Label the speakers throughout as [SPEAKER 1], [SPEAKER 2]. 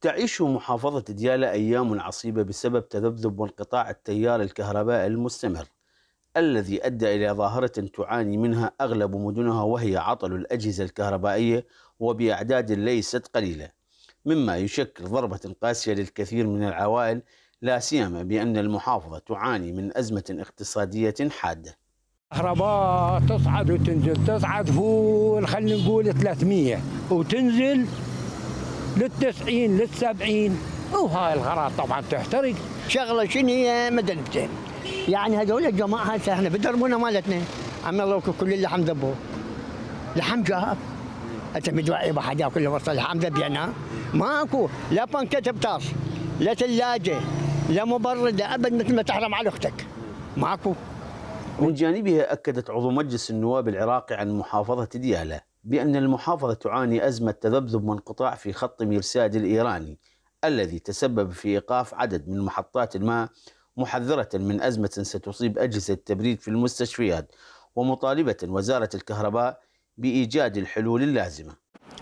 [SPEAKER 1] تعيش محافظة ديالى أيام عصيبة بسبب تذبذب وانقطاع التيار الكهربائي المستمر الذي أدى إلى ظاهرة تعاني منها أغلب مدنها وهي عطل الأجهزة الكهربائية وبأعداد ليست قليلة مما يشكل ضربة قاسية للكثير من العوائل لا سيما بأن المحافظة تعاني من أزمة اقتصادية حادة
[SPEAKER 2] الكهرباء تصعد وتنزل تصعد فوق خلينا نقول 300 وتنزل للتسعين للسبعين وهاي الغراض طبعا تحترق شغله شنو هي مدنبتين يعني هذول الجماعه هسه احنا بدربونا مالتنا عم الله كل اللحم ذبوه لحم جاف انت بدواعي بحاجه كل وصل لحم ذبينا ماكو لا بانكيت بطاس لا ثلاجه لا مبرده ابد مثل ما تحرم على اختك
[SPEAKER 1] ماكو من جانبها اكدت عضو مجلس النواب العراقي عن محافظه دياله بأن المحافظة تعاني أزمة تذبذب وانقطاع في خط مرساد الإيراني الذي تسبب في إيقاف عدد من محطات الماء محذرة من أزمة ستصيب أجهزة التبريد في المستشفيات ومطالبة وزارة الكهرباء بإيجاد الحلول اللازمة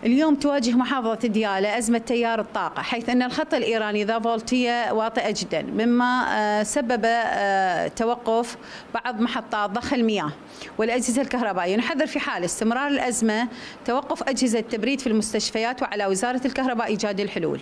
[SPEAKER 3] اليوم تواجه محافظة ديالى أزمة تيار الطاقة حيث أن الخط الإيراني ذا فولتية واطئة جدا مما آه، سبب آه، توقف بعض محطات ضخ المياه والأجهزة الكهربائية نحذر في حال استمرار الأزمة توقف أجهزة التبريد في المستشفيات وعلى وزارة الكهرباء إيجاد الحلول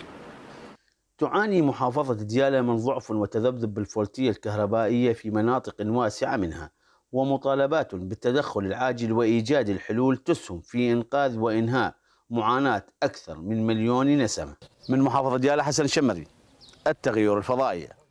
[SPEAKER 1] تعاني محافظة ديالى من ضعف وتذبذب بالفولتية الكهربائية في مناطق واسعة منها ومطالبات بالتدخل العاجل وإيجاد الحلول تسهم في إنقاذ وإنهاء معاناة أكثر من مليون نسمة من محافظة ديالى حسن الشمري التغير الفضائية